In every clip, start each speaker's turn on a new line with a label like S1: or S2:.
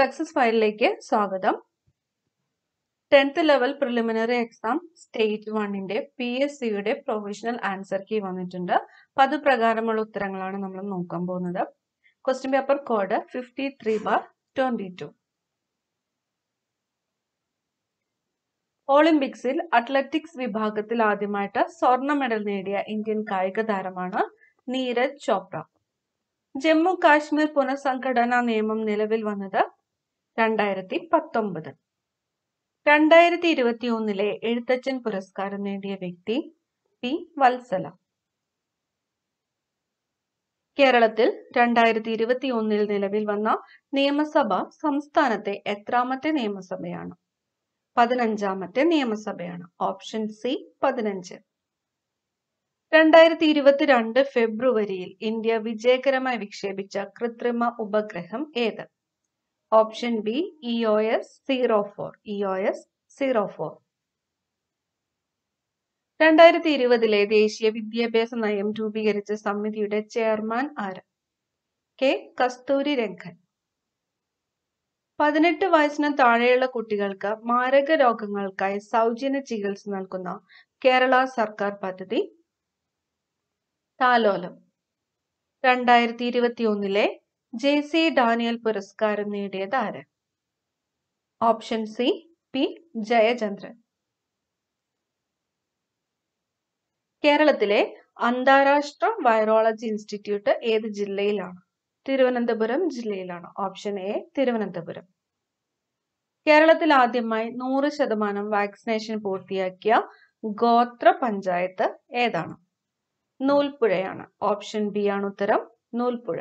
S1: success ഫയലിലേക്ക് സ്വാഗതം tenth level preliminary exam state വണ്ണിന്റെ പി എസ് സിയുടെ പ്രൊവിഷണൽ ആൻസർ കീ വന്നിട്ടുണ്ട് അപ്പൊ അത് പ്രകാരമുള്ള ഉത്തരങ്ങളാണ് നമ്മൾ നോക്കാൻ പോകുന്നത് question paper code fifty three bar twenty two ഒളിമ്പിക്സിൽ അത്ലറ്റിക്സ് വിഭാഗത്തിൽ ആദ്യമായിട്ട് സ്വർണ്ണ മെഡൽ നേടിയ ഇന്ത്യൻ കായിക താരമാണ് നീരജ് ചോപ്ര ജമ്മു കാശ്മീർ പുനഃസംഘടനാ നിയമം നിലവിൽ വന്നത് രണ്ടായിരത്തി പത്തൊമ്പത് രണ്ടായിരത്തി ഇരുപത്തി ഒന്നിലെ എഴുത്തച്ഛൻ പുരസ്കാരം നേടിയ വ്യക്തി പി വത്സല കേരളത്തിൽ രണ്ടായിരത്തി ഇരുപത്തി ഒന്നിൽ നിലവിൽ വന്ന നിയമസഭ സംസ്ഥാനത്തെ എത്രാമത്തെ നിയമസഭയാണ് പതിനഞ്ചാമത്തെ നിയമസഭയാണ് ഓപ്ഷൻ സി പതിനഞ്ച് രണ്ടായിരത്തി ഇരുപത്തിരണ്ട് ഫെബ്രുവരിയിൽ ഇന്ത്യ വിജയകരമായി വിക്ഷേപിച്ച കൃത്രിമ ഉപഗ്രഹം ഏത് option B E e O S zero four E e O S zero four രണ്ടായിരത്തി ഇരുപതിലെ ദേശീയ വിദ്യാഭ്യാസ നയം രൂപീകരിച്ച സമിതിയുടെ ചെയർമാൻ ആര് കെ കസ്തൂരി രംഗൻ പതിനെട്ട് വയസ്സിന് താഴെയുള്ള കുട്ടികൾക്ക് മാരക രോഗങ്ങൾക്കായി സൗജന്യ ചികിത്സ നൽകുന്ന കേരള സർക്കാർ പദ്ധതി താലോലം രണ്ടായിരത്തി ഇരുപത്തി ഒന്നിലെ ജെ സി ഡാനിയൽ പുരസ്കാരം നേടിയത് ആര് ഓപ്ഷൻ സി പി ജയചന്ദ്രൻ കേരളത്തിലെ അന്താരാഷ്ട്ര വൈറോളജി ഇൻസ്റ്റിറ്റ്യൂട്ട് ഏത് ജില്ലയിലാണ് തിരുവനന്തപുരം ജില്ലയിലാണ് ഓപ്ഷൻ എ തിരുവനന്തപുരം കേരളത്തിൽ ആദ്യമായി നൂറ് ശതമാനം വാക്സിനേഷൻ പൂർത്തിയാക്കിയ ഗോത്ര പഞ്ചായത്ത് ഏതാണ് നൂൽപ്പുഴയാണ് ഓപ്ഷൻ ബി ആണ് ഉത്തരം നൂൽപ്പുഴ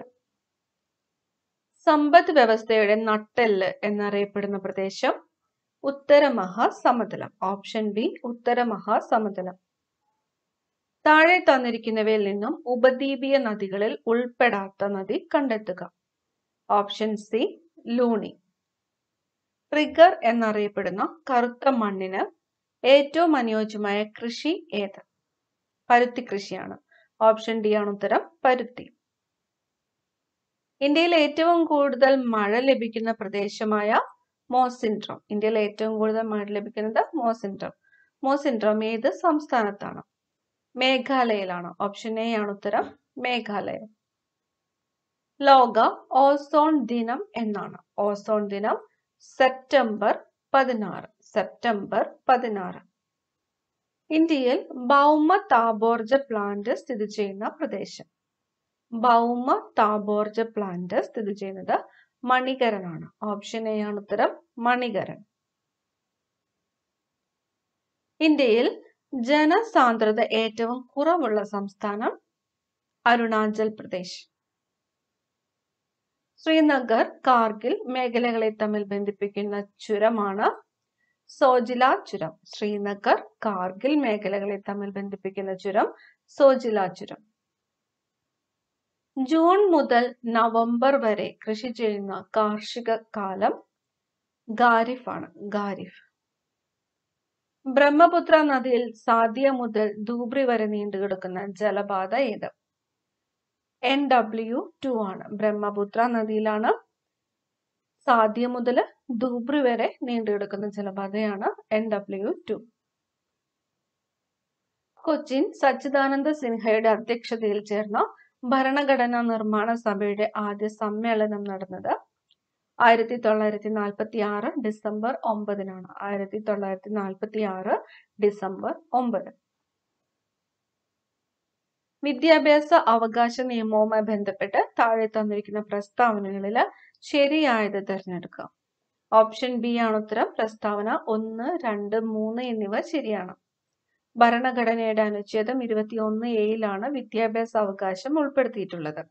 S1: സമ്പദ് വ്യവസ്ഥയുടെ നട്ടെല്ല് എന്നറിയപ്പെടുന്ന പ്രദേശം ഉത്തരമഹാസമതലം ഓപ്ഷൻ ബി ഉത്തരമഹാസമതലം താഴെ തന്നിരിക്കുന്നവയിൽ നിന്നും ഉപദ്വീപീയ നദികളിൽ ഉൾപ്പെടാത്ത നദി കണ്ടെത്തുക ഓപ്ഷൻ സി ലൂണി ട്രിഗർ എന്നറിയപ്പെടുന്ന കറുത്ത മണ്ണിന് ഏറ്റവും അനുയോജ്യമായ കൃഷി ഏത് പരുത്തി കൃഷിയാണ് ഓപ്ഷൻ ഡി ആണ് ഉത്തരം പരുത്തി ഇന്ത്യയിൽ ഏറ്റവും കൂടുതൽ മഴ ലഭിക്കുന്ന പ്രദേശമായ മോസിൻഡ്രോം ഇന്ത്യയിൽ ഏറ്റവും കൂടുതൽ മഴ ലഭിക്കുന്നത് മോസിൻഡ്രോം മോസിൻഡ്രോം ഏത് സംസ്ഥാനത്താണ് മേഘാലയയിലാണ് ഓപ്ഷൻ എ ആണ് ഉത്തരം മേഘാലയ ലോക ഓസോൺ ദിനം എന്നാണ് ഓസോൺ ദിനം സെപ്റ്റംബർ പതിനാറ് സെപ്റ്റംബർ പതിനാറ് ഇന്ത്യയിൽ ഭൗമ താപോർജ പ്ലാന്റ് സ്ഥിതി ചെയ്യുന്ന പ്രദേശം ഭൗമ താപോർജ പ്ലാന്റ് സ്ഥിതി ചെയ്യുന്നത് മണികരനാണ് ഓപ്ഷൻ എ ആണ് ഉത്തരം മണികരൻ ഇന്ത്യയിൽ ജനസാന്ദ്രത ഏറ്റവും കുറവുള്ള സംസ്ഥാനം അരുണാചൽ പ്രദേശ് ശ്രീനഗർ കാർഗിൽ മേഖലകളെ തമ്മിൽ ബന്ധിപ്പിക്കുന്ന ചുരമാണ് സോജില ചുരം ശ്രീനഗർ കാർഗിൽ മേഖലകളെ തമ്മിൽ ബന്ധിപ്പിക്കുന്ന ചുരം സോജില ചുരം ജൂൺ മുതൽ നവംബർ വരെ കൃഷി ചെയ്യുന്ന കാർഷിക കാലം ഖാരിഫാണ് ഖാരിഫ് ബ്രഹ്മപുത്ര നദിയിൽ സാധ്യ മുതൽ ധൂബ്രി വരെ നീണ്ടുകിടക്കുന്ന ജലപാത ഏത് എൻ ഡബ്ല്യു ടു ആണ് ബ്രഹ്മപുത്ര നദിയിലാണ് സാധ്യ മുതൽ ധൂബ്രി വരെ നീണ്ടുകിടക്കുന്ന ജലപാതയാണ് N W two Cochin Sachchidananda സിൻഹയുടെ അധ്യക്ഷതയിൽ ചേർന്ന ഭരണഘടനാ നിർമ്മാണ സഭയുടെ ആദ്യ സമ്മേളനം നടന്നത് ആയിരത്തി തൊള്ളായിരത്തി നാൽപ്പത്തി ആറ് ഡിസംബർ ഒമ്പതിനാണ് ആയിരത്തി തൊള്ളായിരത്തി നാൽപ്പത്തി ആറ് ഡിസംബർ ഒമ്പത് വിദ്യാഭ്യാസ അവകാശ നിയമവുമായി ബന്ധപ്പെട്ട് താഴെ തന്നിരിക്കുന്ന പ്രസ്താവനകളിൽ ശരിയായത് തിരഞ്ഞെടുക്കാം ഓപ്ഷൻ ബി ആണ് ഉത്തരം പ്രസ്താവന ഒന്ന് രണ്ട് മൂന്ന് എന്നിവ ശരിയാണ് ഭരണഘടനയുടെ അനുച്ഛേദം ഒന്ന് എയിലാണ് വിദ്യാഭ്യാസ അവകാശം ഉൾപ്പെടുത്തിയിട്ടുള്ളത്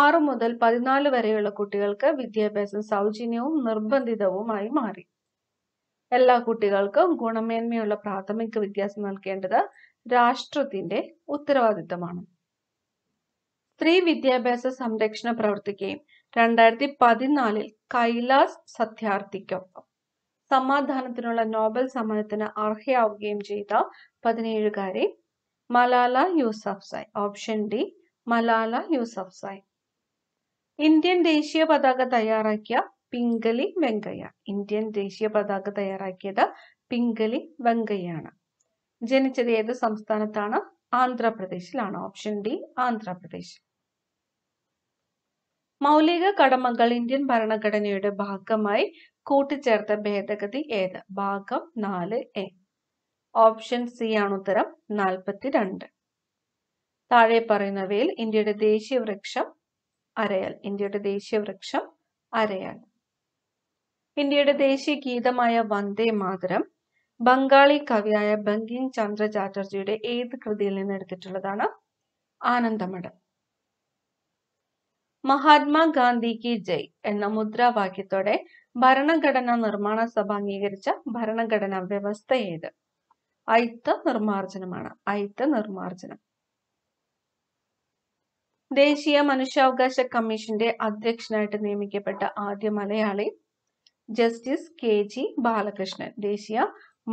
S1: ആറ് മുതൽ പതിനാല് വരെയുള്ള കുട്ടികൾക്ക് വിദ്യാഭ്യാസം സൗജന്യവും നിർബന്ധിതവുമായി മാറി എല്ലാ കുട്ടികൾക്കും ഗുണമേന്മയുള്ള പ്രാഥമിക വിദ്യാഭ്യാസം നൽകേണ്ടത് രാഷ്ട്രത്തിന്റെ ഉത്തരവാദിത്തമാണ് സ്ത്രീ വിദ്യാഭ്യാസ സംരക്ഷണ പ്രവർത്തിക്കുകയും രണ്ടായിരത്തി പതിനാലിൽ കൈലാസ് സത്യാർത്ഥിക്കൊപ്പം സമാധാനത്തിനുള്ള നോബൽ സമ്മാനത്തിന് അർഹയാവുകയും ചെയ്ത പതിനേഴുകാരി Malala Yousafzai option D Malala Yousafzai Indian ദേശീയ പതാക തയ്യാറാക്കിയ പിംഗലി വെങ്കയ്യ ഇന്ത്യൻ ദേശീയ പതാക തയ്യാറാക്കിയത് പിംഗലി വെങ്കയ്യാണ് ജനിച്ചത് ഏത് സംസ്ഥാനത്താണ് ആന്ധ്രാപ്രദേശിലാണ് ഓപ്ഷൻ ഡി ആന്ധ്രാപ്രദേശ് മൗലിക കടമകൾ ഇന്ത്യൻ ഭരണഘടനയുടെ ഭാഗമായി കൂട്ടിച്ചേർത്ത ഭേദഗതി ഏത് ഭാഗം നാല് എ ഓപ്ഷൻ സി ആണ് ഉത്തരം നാൽപ്പത്തിരണ്ട് താഴെ പറയുന്നവയിൽ ഇന്ത്യയുടെ ദേശീയ വൃക്ഷം അരയാൽ ഇന്ത്യയുടെ ദേശീയ വൃക്ഷം അരയാൽ ഇന്ത്യയുടെ ദേശീയ ഗീതമായ വന്ദേ മാതരം ബംഗാളി കവിയായ ബങ്കിം ചന്ദ്ര ചാറ്റർജിയുടെ ഏത് കൃതിയിൽ നിന്ന് എടുത്തിട്ടുള്ളതാണ് ആനന്ദമഠം മഹാത്മാഗാന്ധി കി ജയ് എന്ന മുദ്രാവാക്യത്തോടെ ഭരണഘടനാ നിർമ്മാണ സഭ അംഗീകരിച്ച ഭരണഘടനാ വ്യവസ്ഥ ഏത് അയിത്ത നിർമാർജനമാണ് അയിത്ത നിർമാർജനം ദേശീയ മനുഷ്യാവകാശ കമ്മീഷന്റെ അധ്യക്ഷനായിട്ട് നിയമിക്കപ്പെട്ട ആദ്യ Malayali justice K G Balakrishnan ദേശീയ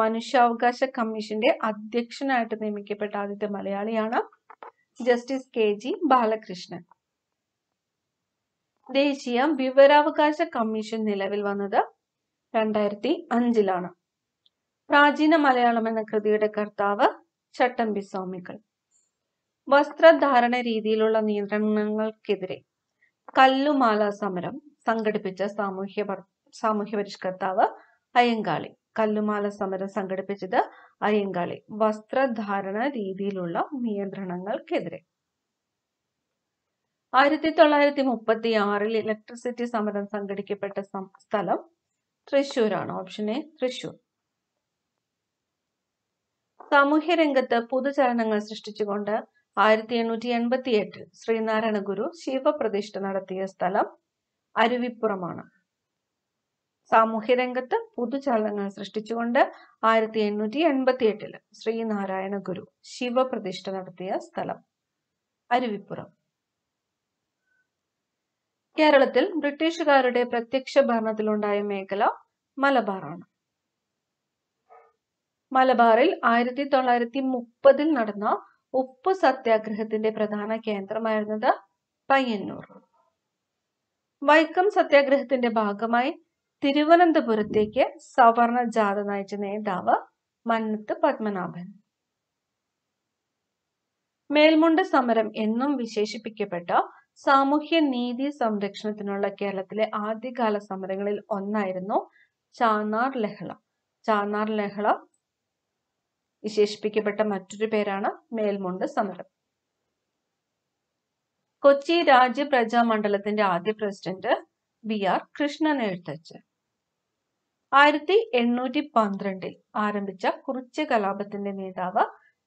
S1: മനുഷ്യാവകാശ കമ്മീഷന്റെ അധ്യക്ഷനായിട്ട് നിയമിക്കപ്പെട്ട ആദ്യത്തെ മലയാളിയാണ് ജസ്റ്റിസ് കെ ജി ബാലകൃഷ്ണൻ ദേശീയ വിവരാവകാശ കമ്മീഷൻ നിലവിൽ വന്നത് രണ്ടായിരത്തി അഞ്ചിലാണ് പ്രാചീന മലയാളം എന്ന കൃതിയുടെ കർത്താവ് ചട്ടമ്പി സ്വാമികൾ വസ്ത്രധാരണ രീതിയിലുള്ള നിയന്ത്രണങ്ങൾക്കെതിരെ കല്ലുമാല സമരം സംഘടിപ്പിച്ച സാമൂഹ്യ സാമൂഹ്യ പരിഷ്കർത്താവ് അയ്യങ്കാളി കല്ലുമാല സമരം സംഘടിപ്പിച്ചത് അയ്യങ്കാളി വസ്ത്രധാരണ രീതിയിലുള്ള നിയന്ത്രണങ്ങൾക്കെതിരെ ആയിരത്തി തൊള്ളായിരത്തി മുപ്പത്തി ആറിൽ ഇലക്ട്രിസിറ്റി സമരം സംഘടിക്കപ്പെട്ട സ്ഥലം തൃശൂരാണ് ഓപ്ഷൻ എ തൃശൂർ സാമൂഹ്യ രംഗത്ത് പുതുചലനങ്ങൾ സൃഷ്ടിച്ചുകൊണ്ട് ആയിരത്തി എണ്ണൂറ്റി എൺപത്തി എട്ടിൽ ശ്രീനാരായണ ഗുരു ശിവപ്രതിഷ്ഠ നടത്തിയ സ്ഥലം അരുവിപ്പുറമാണ് സാമൂഹ്യ രംഗത്ത് പുതുചലനങ്ങൾ സൃഷ്ടിച്ചുകൊണ്ട് ആയിരത്തി എണ്ണൂറ്റി എൺപത്തി എട്ടിൽ ശ്രീനാരായണ ഗുരു ശിവപ്രതിഷ്ഠ നടത്തിയ സ്ഥലം അരുവിപ്പുറം കേരളത്തിൽ ബ്രിട്ടീഷുകാരുടെ പ്രത്യക്ഷ ഭരണത്തിലുണ്ടായ മേഖല മലബാറാണ് മലബാറിൽ ആയിരത്തി തൊള്ളായിരത്തി മുപ്പതിൽ നടന്ന ഉപ്പ് സത്യാഗ്രഹത്തിന്റെ പ്രധാന കേന്ദ്രമായിരുന്നത് പയ്യന്നൂർ വൈക്കം സത്യാഗ്രഹത്തിന്റെ ഭാഗമായി തിരുവനന്തപുരത്തേക്ക് സവർണ ജാഥ നയിച്ച നേതാവ് മന്നത്ത് പത്മനാഭൻ മേൽമുണ്ട് സമരം എന്നും വിശേഷിപ്പിക്കപ്പെട്ട സാമൂഹ്യ നീതി സംരക്ഷണത്തിനുള്ള കേരളത്തിലെ ആദ്യകാല സമരങ്ങളിൽ ഒന്നായിരുന്നു ചാന്നാർ ലഹള ചാന്നാർ ലഹള വിശേഷിപ്പിക്കപ്പെട്ട മറ്റൊരു പേരാണ് മേൽമുണ്ട് സമരം കൊച്ചി രാജ്യ പ്രജാ മണ്ഡലത്തിന്റെ ആദ്യ president V R Krishnan Ezhuthachan ആയിരത്തി എണ്ണൂറ്റി പന്ത്രണ്ടിൽ ആരംഭിച്ച കുറിച്ച് കലാപത്തിന്റെ നേതാവ്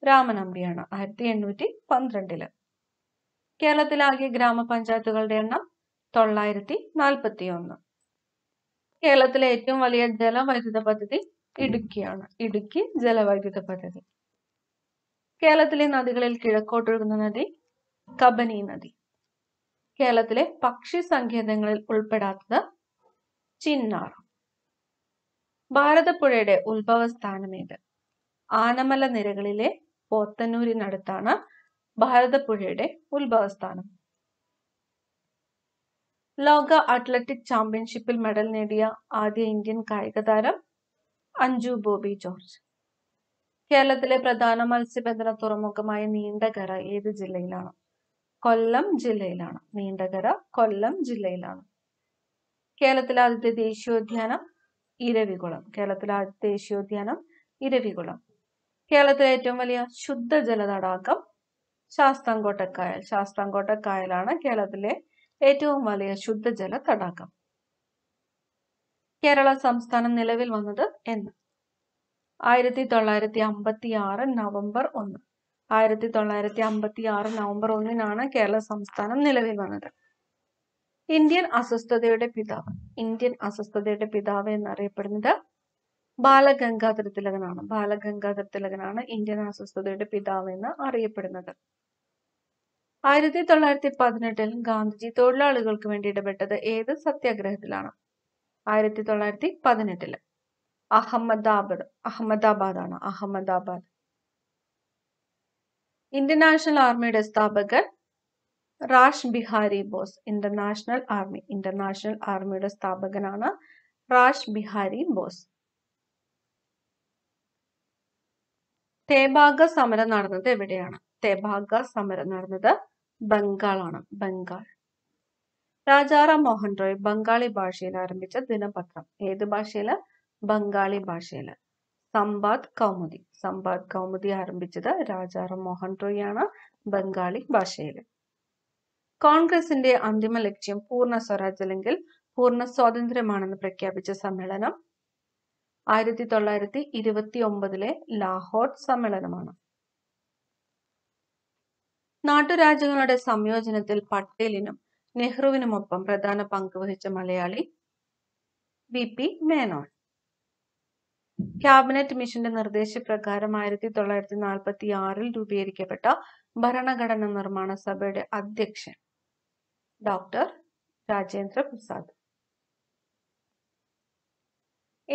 S1: രാമനമ്പിയാണ് ആയിരത്തി എണ്ണൂറ്റി പന്ത്രണ്ടില് കേരളത്തിലാകെ ഗ്രാമപഞ്ചായത്തുകളുടെ എണ്ണം തൊള്ളായിരത്തി നാൽപ്പത്തി ഒന്ന് കേരളത്തിലെ ഏറ്റവും വലിയ ജലവൈദ്യുത പദ്ധതി ഇടുക്കിയാണ് ഇടുക്കി ജലവൈദ്യുത പദ്ധതി കേരളത്തിലെ നദികളിൽ കിഴക്കോട്ടൊഴുകുന്ന നദി കബനി നദി കേരളത്തിലെ പക്ഷി സങ്കേതങ്ങളിൽ ഉൾപ്പെടാത്തത് ചിന്നാർ ഭാരതപ്പുഴയുടെ ഉത്ഭവസ്ഥാനമേത് ആനമല നിരകളിലെ പോത്തന്നൂരിനടുത്താണ് ഭാരതപ്പുഴയുടെ ഉത്ഭവസ്ഥാനം ലോക അത്ലറ്റിക് ചാമ്പ്യൻഷിപ്പിൽ മെഡൽ നേടിയ ആദ്യ ഇന്ത്യൻ കായിക താരം അഞ്ജു ബോബി ജോർജ് കേരളത്തിലെ പ്രധാന മത്സ്യബന്ധന തുറമുഖമായ നീണ്ടകര ഏത് ജില്ലയിലാണ് കൊല്ലം ജില്ലയിലാണ് നീണ്ടകര കൊല്ലം ജില്ലയിലാണ് കേരളത്തിലെ ആദ്യത്തെ ദേശീയോദ്യാനം ഇരവികുളം കേരളത്തിലെ ആദ്യത്തെ ദേശീയോദ്യാനം ഇരവികുളം കേരളത്തിലെ ഏറ്റവും വലിയ ശുദ്ധ ജല തടാകം ശാസ്താംകോട്ടക്കായൽ ശാസ്താംകോട്ടക്കായലാണ് കേരളത്തിലെ ഏറ്റവും വലിയ ശുദ്ധജല തടാകം കേരള സംസ്ഥാനം നിലവിൽ വന്നത് എന്ന് ആയിരത്തി തൊള്ളായിരത്തി അമ്പത്തി ആറ് നവംബർ ഒന്ന് ആയിരത്തി തൊള്ളായിരത്തി അമ്പത്തി ആറ് നവംബർ ഒന്നിനാണ് കേരള സംസ്ഥാനം നിലവിൽ വന്നത് ഇന്ത്യൻ അസ്വസ്ഥതയുടെ പിതാവ് ഇന്ത്യൻ അസ്വസ്ഥതയുടെ പിതാവ് എന്നറിയപ്പെടുന്നത് ബാലഗംഗാധര തിലകനാണ് ബാലഗംഗാധര തിലകനാണ് ഇന്ത്യൻ അസ്വസ്ഥതയുടെ പിതാവ് എന്ന് അറിയപ്പെടുന്നത് ആയിരത്തി തൊള്ളായിരത്തി പതിനെട്ടിൽ ഗാന്ധിജി തൊഴിലാളികൾക്ക് വേണ്ടി ഇടപെട്ടത് ഏത് സത്യാഗ്രഹത്തിലാണ് ആയിരത്തി തൊള്ളായിരത്തി പതിനെട്ടില് അഹമ്മദാബാദ് അഹമ്മദാബാദാണ് അഹമ്മദാബാദ് ഇന്ത്യൻ നാഷണൽ ആർമിയുടെ സ്ഥാപകൻ Rash Behari Bose international army international ആർമിയുടെ സ്ഥാപകനാണ് റാഷ് ബിഹാരി ബോസ് തേബാഗ സമരം നടന്നത് എവിടെയാണ് തേബാഗ സമരം നടന്നത് ബംഗാളാണ് ബംഗാൾ രാജാറാം മോഹൻ റോയ് ബംഗാളി ഭാഷയിൽ ആരംഭിച്ച ദിനപത്രം ഏത് ഭാഷയില് ബംഗാളി ഭാഷയില് സമ്പാദ് കൗമുദി സമ്പാദ് കൗമുദി ആരംഭിച്ചത് രാജാറാം മോഹൻ റോയ് ആണ് ബംഗാളി ഭാഷയിൽ കോൺഗ്രസിന്റെ അന്തിമ ലക്ഷ്യം പൂർണ്ണ സ്വരാജ് അല്ലെങ്കിൽ പൂർണ്ണ സ്വാതന്ത്ര്യമാണെന്ന് പ്രഖ്യാപിച്ച സമ്മേളനം ആയിരത്തി തൊള്ളായിരത്തി ഇരുപത്തി ഒമ്പതിലെ ലാഹോർ സമ്മേളനമാണ് നാട്ടുരാജ്യങ്ങളുടെ സംയോജനത്തിൽ പട്ടേലിനും നെഹ്റുവിനുമൊപ്പം പ്രധാന പങ്ക് വഹിച്ച Malayali V P Menon cabinet മിഷന്റെ നിർദ്ദേശപ്രകാരം ആയിരത്തി തൊള്ളായിരത്തി നാൽപ്പത്തി ആറിൽ രൂപീകരിക്കപ്പെട്ട ഭരണഘടന നിർമ്മാണ സഭയുടെ അധ്യക്ഷൻ ഡോക്ടർ രാജേന്ദ്ര പ്രസാദ്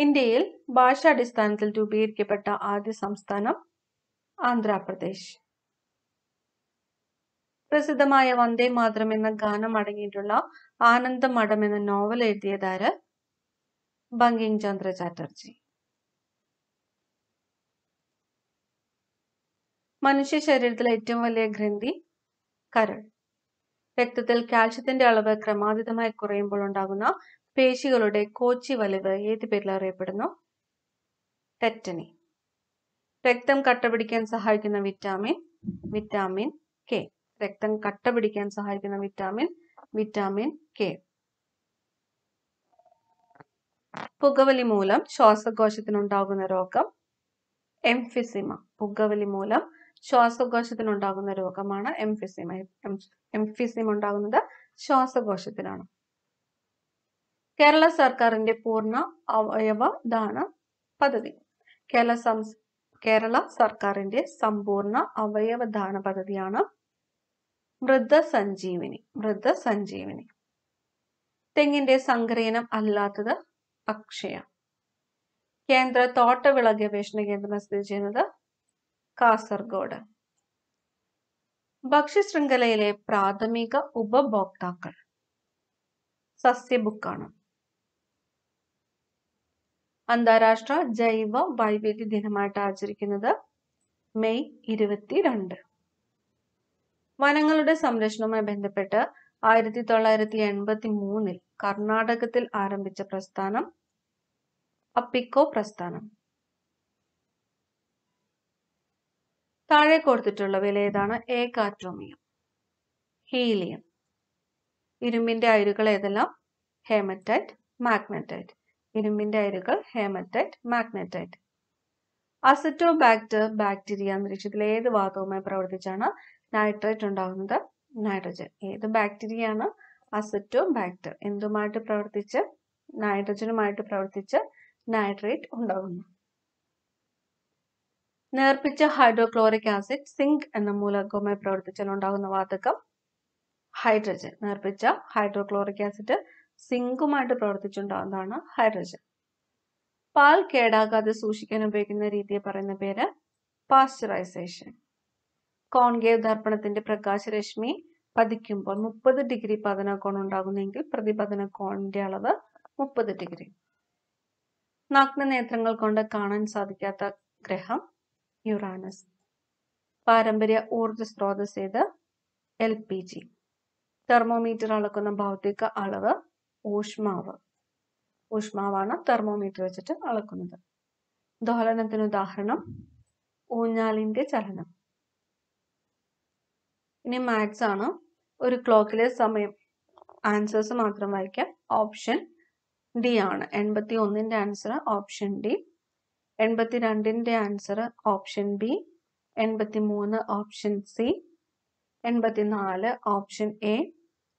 S1: ഇന്ത്യയിൽ ഭാഷാടിസ്ഥാനത്തിൽ രൂപീകരിക്കപ്പെട്ട ആദ്യ സംസ്ഥാനം ആന്ധ്രാപ്രദേശ് പ്രസിദ്ധമായ വന്ദേ മാതരം എന്ന ഗാനം അടങ്ങിയിട്ടുള്ള ആനന്ദമഠം എന്ന നോവൽ എഴുതിയതാര് ബങ്കിം ചന്ദ്ര ചാറ്റർജി മനുഷ്യ ശരീരത്തിലെ ഏറ്റവും വലിയ ഗ്രന്ഥി കരൾ രക്തത്തിൽ കാൽഷ്യത്തിന്റെ അളവ് ക്രമാതീതമായി കുറയുമ്പോൾ ഉണ്ടാകുന്ന പേശികളുടെ കോച്ചി വലിവ് ഏത് പേരിൽ അറിയപ്പെടുന്നു ടെറ്റനി രക്തം കട്ടപിടിക്കാൻ സഹായിക്കുന്ന വിറ്റാമിൻ വിറ്റാമിൻ കെ രക്തം കട്ട പിടിക്കാൻ സഹായിക്കുന്ന വിറ്റാമിൻ വിറ്റാമിൻ കെ പുകവലി മൂലം ശ്വാസകോശത്തിനുണ്ടാകുന്ന രോഗം എംഫിസിമ പുകവലി മൂലം ശ്വാസകോശത്തിനുണ്ടാകുന്ന രോഗമാണ് എംഫിസിമ എംഫിസിമ ഉണ്ടാകുന്നത് ശ്വാസകോശത്തിലാണ് കേരള സർക്കാരിന്റെ പൂർണ്ണ അവയവ ദാന പദ്ധതി കേരള കേരള സർക്കാരിന്റെ സമ്പൂർണ്ണ അവയവ ദാന പദ്ധതിയാണ് മൃതസഞ്ജീവിനി മൃതസഞ്ജീവിനി തെങ്ങിന്റെ സങ്കരീനം അല്ലാത്തത് അക്ഷയ കേന്ദ്ര തോട്ടവിള ഗവേഷണ കേന്ദ്രം സ്ഥിതി ചെയ്യുന്നത് കാസർഗോഡ് ശൃംഖലയിലെ പ്രാഥമിക ഉപഭോക്താക്കൾ സസ്യബുക്കാണ് അന്താരാഷ്ട്ര ജൈവ വൈവിധ്യ ദിനമായിട്ട് ആചരിക്കുന്നത് മെയ് ഇരുപത്തിരണ്ട് വനങ്ങളുടെ സംരക്ഷണവുമായി ബന്ധപ്പെട്ട് ആയിരത്തി തൊള്ളായിരത്തി എൺപത്തി മൂന്നിൽ കർണാടകത്തിൽ ആരംഭിച്ച പ്രസ്ഥാനം അപ്പിക്കോ പ്രസ്ഥാനം താഴെ വില ഏതാണ് ഏകാട്രോമിയം ഹീലിയം ഇരുമ്പിന്റെ അയിരുകൾ ഏതെല്ലാം ഹേമറ്റൈറ്റ് മാഗ്നറ്റൈറ്റ് ഇരുമ്പിന്റെ അയിരുകൾ ഹേമറ്റൈറ്റ് മാഗ്നറ്റൈറ്റ് അസറ്റോബാക്ടർ ബാക്ടീരിയ അന്തരീക്ഷത്തിലെ ഏത് വാതകവുമായി പ്രവർത്തിച്ചാണ് നൈട്രേറ്റ് ഉണ്ടാകുന്നത് നൈട്രജൻ ഏത് ബാക്ടീരിയ ആണ് അസറ്റോ ബാക്ടർ എന്തുമായിട്ട് പ്രവർത്തിച്ച് നൈട്രജനുമായിട്ട് പ്രവർത്തിച്ച് നൈട്രേറ്റ് ഉണ്ടാകുന്നു നേർപ്പിച്ച ഹൈഡ്രോക്ലോറിക് ആസിഡ് സിങ്ക് എന്ന മൂലകവുമായി പ്രവർത്തിച്ചാൽ ഉണ്ടാകുന്ന വാതകം ഹൈഡ്രജൻ നേർപ്പിച്ച ഹൈഡ്രോക്ലോറിക് ആസിഡ് സിങ്കുമായിട്ട് പ്രവർത്തിച്ചുണ്ടാകുന്നതാണ് ഹൈഡ്രജൻ പാൽ കേടാകാതെ സൂക്ഷിക്കാൻ ഉപയോഗിക്കുന്ന രീതിയെ പറയുന്ന പേര് പാസ്ചറൈസേഷൻ കോൺകേവ് ദർപ്പണത്തിന്റെ പ്രകാശരശ്മി പതിക്കുമ്പോൾ മുപ്പത് ഡിഗ്രി പതനകോൺ ഉണ്ടാകുന്നെങ്കിൽ കോണിന്റെ അളവ് മുപ്പത് ഡിഗ്രി നേത്രങ്ങൾ കൊണ്ട് കാണാൻ സാധിക്കാത്ത ഗ്രഹം യുറാനസ് പാരമ്പര്യ ഊർജ സ്രോതസ് ചെയ്ത് എൽ പി ജി തെർമോമീറ്റർ അളക്കുന്ന ഭൗതിക അളവ് ഊഷ്മാവ് ഊഷ്മാവാണ് തെർമോമീറ്റർ വെച്ചിട്ട് അളക്കുന്നത് ദോഹലനത്തിന് ഉദാഹരണം ഊഞ്ഞാലിന്റെ ചലനം ഇനി മാത്സ് ആണ് ഒരു ക്ലോക്കിലെ സമയം ആൻസേഴ്സ് മാത്രം വായിക്കാം ഓപ്ഷൻ ഡി ആണ് എൺപത്തി ഒന്നിൻ്റെ ആൻസർ ഓപ്ഷൻ ഡി എൺപത്തി രണ്ടിൻ്റെ ആൻസർ ഓപ്ഷൻ ബി എൺപത്തി മൂന്ന് ഓപ്ഷൻ സി എൺപത്തി നാല് ഓപ്ഷൻ എ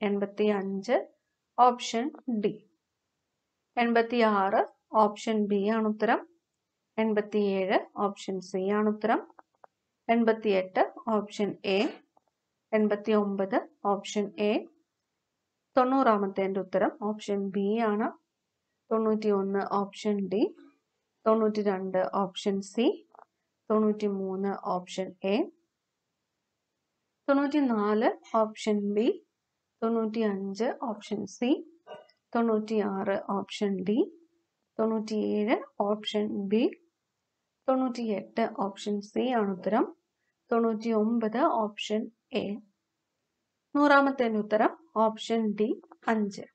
S1: എൺപത്തി അഞ്ച് ഓപ്ഷൻ ഡി എൺപത്തി ആറ് ഓപ്ഷൻ ബി ആണ് ഉത്തരം എൺപത്തി ഏഴ് ഓപ്ഷൻ സി ആണ് ഉത്തരം എൺപത്തി എട്ട് ഓപ്ഷൻ എ എൺപത്തി ഒമ്പത് ഓപ്ഷൻ എ തൊണ്ണൂറാമത്തേൻ്റെ ഉത്തരം ഓപ്ഷൻ ബി ആണ് തൊണ്ണൂറ്റി ഒന്ന് ഓപ്ഷൻ ഡി തൊണ്ണൂറ്റി രണ്ട് ഓപ്ഷൻ സി തൊണ്ണൂറ്റി മൂന്ന് ഓപ്ഷൻ എ തൊണ്ണൂറ്റി നാല് ഓപ്ഷൻ ബി തൊണ്ണൂറ്റി അഞ്ച് ഓപ്ഷൻ സി തൊണ്ണൂറ്റി ആറ് ഓപ്ഷൻ ഡി തൊണ്ണൂറ്റി ഏഴ് ഓപ്ഷൻ ബി തൊണ്ണൂറ്റി എട്ട് ഓപ്ഷൻ സി ആണ് ഉത്തരം തൊണ്ണൂറ്റി ഒമ്പത് ഓപ്ഷൻ ഏ നൂറാമത്തെ ഉത്തരം ഓപ്ഷൻ ഡി അഞ്ച്